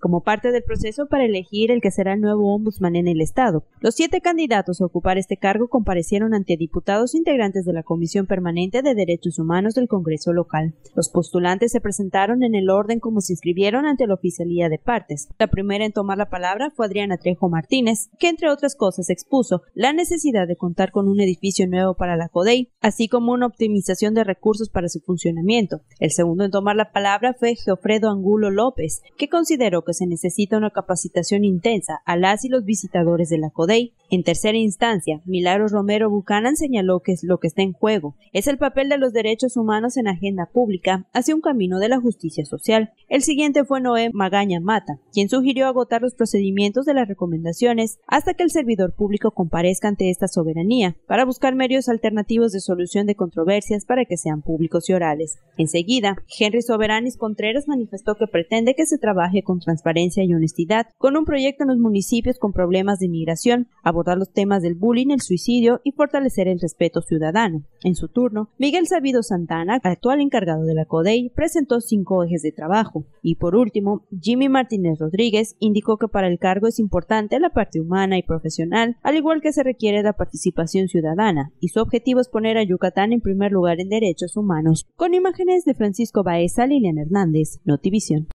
como parte del proceso para elegir el que será el nuevo ombudsman en el Estado. Los siete candidatos a ocupar este cargo comparecieron ante diputados integrantes de la Comisión Permanente de Derechos Humanos del Congreso local. Los postulantes se presentaron en el orden como se inscribieron ante la oficialía de partes. La primera en tomar la palabra fue Adriana Trejo Martínez, que entre otras cosas expuso la necesidad de contar con un edificio nuevo para la CODEI, así como una optimización de recursos para su funcionamiento. El segundo en tomar la palabra fue Geofredo Angulo López, que consideró que se necesita una capacitación intensa a las y los visitadores de la CODEI. En tercera instancia, Milagros Romero Buchanan señaló que lo que está en juego es el papel de los derechos humanos en agenda pública hacia un camino de la justicia social. El siguiente fue Noé Magaña Mata, quien sugirió agotar los procedimientos de las recomendaciones hasta que el servidor público comparezca ante esta soberanía para buscar medios alternativos de solución de controversias para que sean públicos y orales. Enseguida, Henry Soberanis Contreras manifestó que pretende que se trabaje con transparencia transparencia y honestidad, con un proyecto en los municipios con problemas de inmigración, abordar los temas del bullying, el suicidio y fortalecer el respeto ciudadano. En su turno, Miguel Sabido Santana, actual encargado de la CODEI, presentó cinco ejes de trabajo. Y por último, Jimmy Martínez Rodríguez indicó que para el cargo es importante la parte humana y profesional, al igual que se requiere la participación ciudadana, y su objetivo es poner a Yucatán en primer lugar en derechos humanos. Con imágenes de Francisco Baeza, Lilian Hernández, Notivisión.